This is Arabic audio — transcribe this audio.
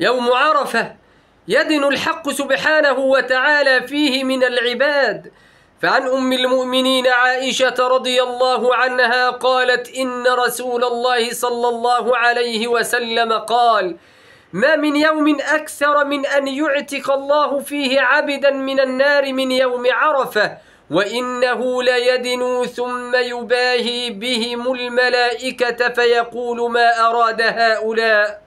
يوم عرفة يدن الحق سبحانه وتعالى فيه من العباد فعن أم المؤمنين عائشة رضي الله عنها قالت إن رسول الله صلى الله عليه وسلم قال ما من يوم أكثر من أن يعتق الله فيه عبدا من النار من يوم عرفة وإنه ليدن ثم يباهي بهم الملائكة فيقول ما أراد هؤلاء